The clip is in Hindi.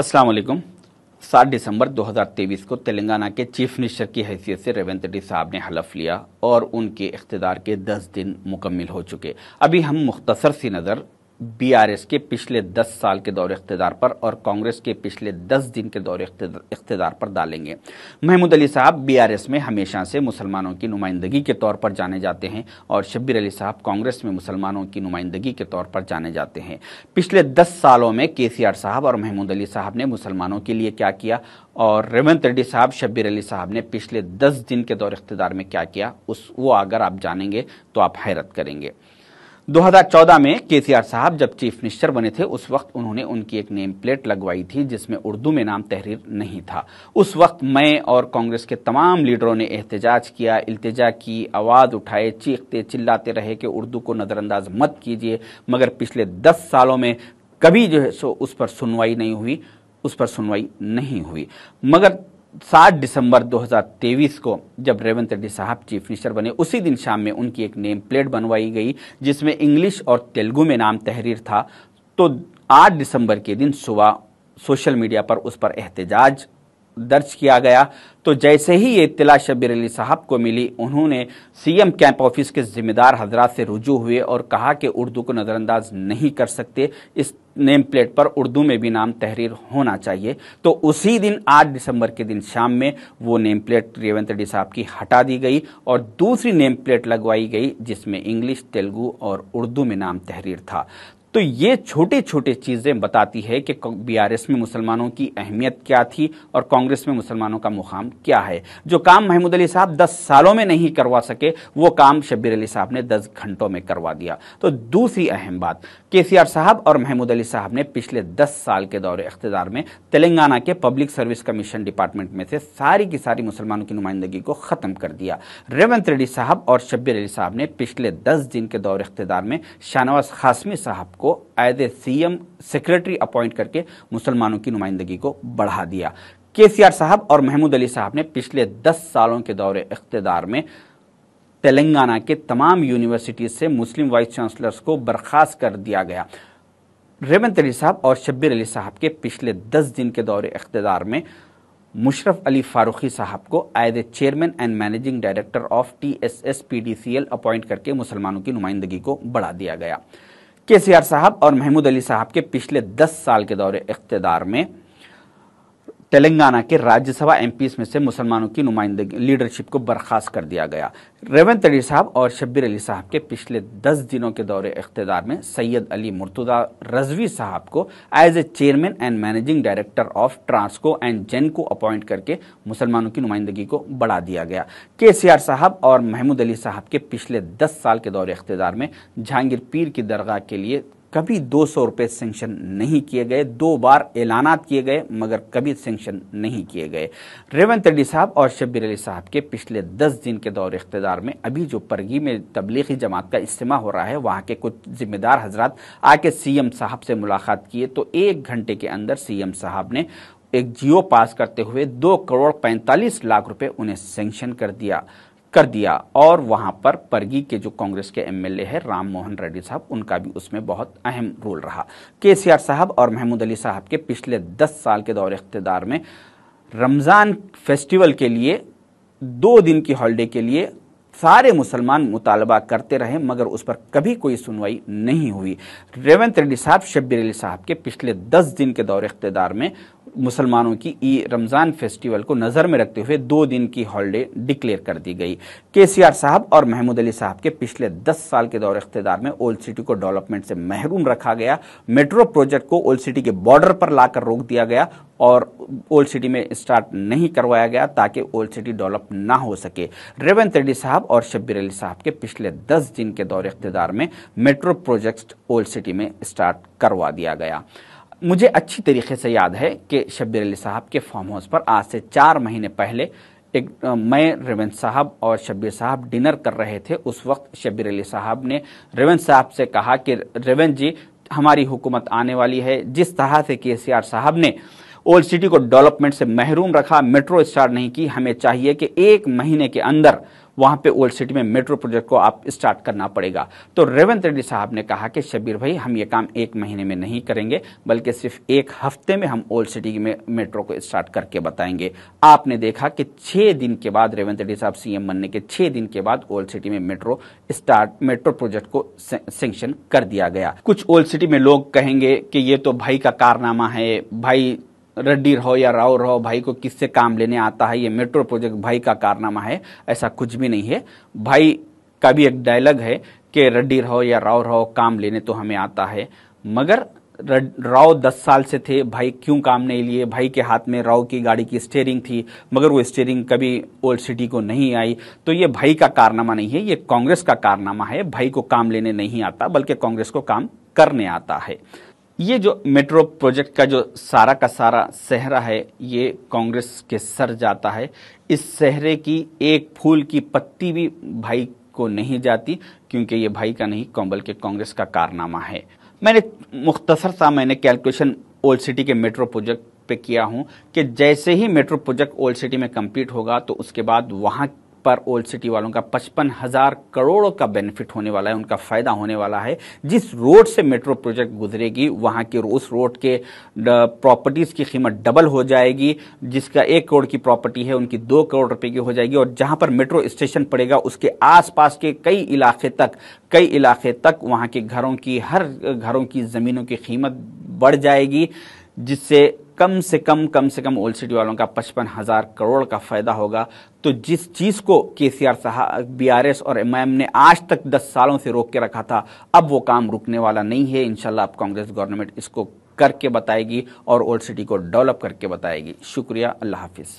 अस्सलाम वालेकुम 7 दिसंबर 2023 को तेलंगाना के चीफ मिनिस्टर की हैसियत से रेवंत रेड्डी साहब ने हलफ लिया और उनके इकतदार के 10 दिन मुकम्मल हो चुके अभी हम मुख्तसर सी नज़र बीआरएस के पिछले 10 साल के दौरे इकतदार पर और कांग्रेस के पिछले 10 दिन के दौर इकतदार पर डालेंगे महमूद अली साहब बीआरएस में हमेशा से मुसलमानों की नुमाइंदगी के तौर पर जाने जाते हैं और शब्बीर अली साहब कांग्रेस में मुसलमानों की नुमाइंदगी के तौर पर जाने जाते हैं पिछले दस सालों में के साहब और महमूद अली साहब ने मुसलमानों के लिए क्या किया और रेवंत रेड्डी साहब शब्बीर अली साहब ने पिछले दस दिन के दौर इकतदार में क्या किया उस वो अगर आप जानेंगे तो आप हैरत करेंगे 2014 में केसीआर साहब जब चीफ मिनिस्टर बने थे उस वक्त उन्होंने उनकी एक नेम प्लेट लगवाई थी जिसमें उर्दू में नाम तहरीर नहीं था उस वक्त मैं और कांग्रेस के तमाम लीडरों ने एहतजाज किया इल्तजा की आवाज़ उठाए चीखते चिल्लाते रहे कि उर्दू को नज़रअंदाज मत कीजिए मगर पिछले दस सालों में कभी जो है सो उस पर सुनवाई नहीं हुई उस पर सुनवाई नहीं हुई मगर सात दिसंबर 2023 को जब रेवंत रेड्डी साहब चीफ मिनिस्टर बने उसी दिन शाम में उनकी एक नेम प्लेट बनवाई गई जिसमें इंग्लिश और तेलुगु में नाम तहरीर था तो 8 दिसंबर के दिन सुबह सोशल मीडिया पर उस पर एहतजाज दर्ज किया गया तो जैसे ही ये इतला शबीर अली साहब को मिली उन्होंने सीएम कैंप ऑफिस के जिम्मेदार हजरात से रुजू हुए और कहा कि उर्दू को नज़रअंदाज नहीं कर सकते इस नेम प्लेट पर उर्दू में भी नाम तहरीर होना चाहिए तो उसी दिन 8 दिसंबर के दिन शाम में वो नेम प्लेट रेवंत रेड्डी साहब की हटा दी गई और दूसरी नेम प्लेट लगवाई गई जिसमें इंग्लिश तेलुगू और उर्दू में नाम तहरीर था तो ये छोटे छोटे चीज़ें बताती है कि बीआरएस में मुसलमानों की अहमियत क्या थी और कांग्रेस में मुसलमानों का मुकाम क्या है जो काम महमूद अली साहब दस सालों में नहीं करवा सके वो काम शब्बीर अली साहब ने दस घंटों में करवा दिया तो दूसरी अहम बात के साहब और महमूद अली साहब ने पिछले दस साल के दौरे इकतदार में तेलंगाना के पब्लिक सर्विस कमीशन डिपार्टमेंट में से सारी की सारी मुसलमानों की नुमाइंदगी को ख़त्म कर दिया रेवंत रेड्डी साहब और शब्बीर अली साहब ने पिछले दस दिन के दौर इकतदार में शाहनवाज खासमी साहब को as a CM secretary appoint करके मुसलमानों की नुमाइंदगी को बढ़ा दिया केसीआर साहब और महमूद अली साहब ने पिछले दस सालों के दौरे इकतदार में तेलंगाना के तमाम यूनिवर्सिटीज से मुस्लिम वाइस चांसलर्स को बर्खास्त कर दिया गया रेवंत अली साहब और शब्बीर अली साहब के पिछले दस दिन के दौरे इकतदार में मुशरफ अली फारूखी साहब को as a chairman and managing director of T S S P D C L appoint करके मुसलमानों की नुमाइंदगी को बढ़ा दिया गया केसीआर साहब और महमूद अली साहब के पिछले दस साल के दौरे इकतदार में तेलंगाना के राज्यसभा एम में से मुसलमानों की नुमाइंदगी लीडरशिप को बर्खास्त कर दिया गया रेवंत अली साहब और शब्बीर अली साहब के पिछले दस दिनों के दौरे इकतदार में सैयद अली मुर्तुदा रजवी साहब को as a chairman and managing director of Transco and Genco appoint करके मुसलमानों की नुमाइंदगी को बढ़ा दिया गया के साहब और महमूद अली साहब के पिछले दस साल के दौरे इकतदार में जहांगीर पीर की दरगाह के लिए कभी दो सौ रुपये सेंक्शन नहीं किए गए दो बार ऐलानात किए गए मगर कभी सेंक्शन नहीं किए गए रेवंत रेड्डी साहब और शब्बीर अली साहब के पिछले दस दिन के दौर इकतदार में अभी जो परगी में तबलीगी जमात का इज्तम हो रहा है वहाँ के कुछ जिम्मेदार हजरात आके सी एम साहब से मुलाकात किए तो एक घंटे के अंदर सी एम साहब ने एक जियो पास करते हुए दो करोड़ पैंतालीस लाख रुपये उन्हें सेंक्शन कर दिया कर दिया और वहाँ पर परगी के जो कांग्रेस के एमएलए हैं राम मोहन रेड्डी साहब उनका भी उसमें बहुत अहम रोल रहा के साहब और महमूद अली साहब के पिछले दस साल के दौर इकतदार में रमज़ान फेस्टिवल के लिए दो दिन की हॉलीडे के लिए सारे मुसलमान मुतालबा करते रहे मगर उस पर कभी कोई सुनवाई नहीं हुई रेवंत रेड्डी साहब शब्बीर अली साहब के पिछले दस दिन के दौर इकतदार में मुसलमानों की ई रमज़ान फेस्टिवल को नज़र में रखते हुए दो दिन की हॉलीडे डिक्लेयर कर दी गई केसीआर साहब और महमूद अली साहब के पिछले दस साल के दौर इकतदार में ओल्ड सिटी को डेवलपमेंट से महरूम रखा गया मेट्रो प्रोजेक्ट को ओल्ड सिटी के बॉर्डर पर लाकर रोक दिया गया और ओल्ड सिटी में स्टार्ट नहीं करवाया गया ताकि ओल्ड सिटी डेवलप ना हो सके रेवंत रेड्डी साहब और शब्बीर अली साहब के पिछले दस दिन के दौर इकतदार में मेट्रो प्रोजेक्ट ओल्ड सिटी में स्टार्ट करवा दिया गया मुझे अच्छी तरीके से याद है कि शब्बीर अली साहब के फार्म हाउस पर आज से चार महीने पहले एक मैं रेवंत साहब और शब्बीर साहब डिनर कर रहे थे उस वक्त शब्बीर अली साहब ने रेवंत साहब से कहा कि रेवंत जी हमारी हुकूमत आने वाली है जिस तरह से के साहब ने ओल्ड सिटी को डेवलपमेंट से महरूम रखा मेट्रो स्टार्ट नहीं की हमें चाहिए कि एक महीने के अंदर वहां पे ओल्ड सिटी में मेट्रो प्रोजेक्ट को आप स्टार्ट करना पड़ेगा तो रेवंत रेड्डी साहब ने कहा कि शबीर भाई हम ये काम एक महीने में नहीं करेंगे बल्कि सिर्फ एक हफ्ते में हम ओल्ड सिटी में मेट्रो को स्टार्ट करके बताएंगे आपने देखा कि छह दिन के बाद रेवंत रेड्डी साहब सीएम बनने के छह दिन के बाद ओल्ड सिटी में मेट्रो स्टार्ट मेट्रो प्रोजेक्ट को सेंक्शन कर दिया गया कुछ ओल्ड सिटी में लोग कहेंगे कि ये तो भाई का कारनामा है भाई रड्डी रहो या राव रहो भाई को किससे काम लेने आता है ये मेट्रो प्रोजेक्ट भाई का कारनामा है ऐसा कुछ भी नहीं है भाई का भी एक डायलॉग है कि रड्डी रहो या राव रहो काम लेने तो हमें आता है मगर राव दस साल से थे भाई क्यों काम नहीं लिए भाई के हाथ में राव की गाड़ी की स्टेयरिंग थी मगर वो स्टेयरिंग कभी ओल्ड सिटी को नहीं आई तो ये भाई का कारनामा नहीं है ये कांग्रेस का कारनामा है भाई को काम लेने नहीं आता बल्कि कांग्रेस को काम करने आता है ये जो मेट्रो प्रोजेक्ट का जो सारा का सारा सहरा है ये कांग्रेस के सर जाता है इस सहरे की एक फूल की पत्ती भी भाई को नहीं जाती क्योंकि ये भाई का नहीं कॉम्बल के कांग्रेस का कारनामा है मैंने मुख्तसर सा मैंने कैलकुलेशन ओल्ड सिटी के मेट्रो प्रोजेक्ट पे किया हूँ कि जैसे ही मेट्रो प्रोजेक्ट ओल्ड सिटी में कंप्लीट होगा तो उसके बाद वहाँ पर ओल्ड सिटी वालों का पचपन हजार करोड़ों का बेनिफिट होने वाला है उनका फायदा होने वाला है जिस रोड से मेट्रो प्रोजेक्ट गुजरेगी वहां के उस रोड के प्रॉपर्टीज की कीमत डबल हो जाएगी जिसका एक करोड़ की प्रॉपर्टी है उनकी दो करोड़ रुपए की हो जाएगी और जहां पर मेट्रो स्टेशन पड़ेगा उसके आसपास के कई इलाके तक कई इलाके तक वहां के घरों की हर घरों की जमीनों की कीमत बढ़ जाएगी जिससे कम से कम कम से कम ओल्ड सिटी वालों का पचपन हज़ार करोड़ का फ़ायदा होगा तो जिस चीज़ को के सी आर साहब बी आर एस और एम ने आज तक दस सालों से रोक के रखा था अब वो काम रुकने वाला नहीं है इनशाला अब कांग्रेस गवर्नमेंट इसको करके बताएगी और ओल्ड सिटी को डेवलप करके बताएगी शुक्रिया अल्लाह हाफिज़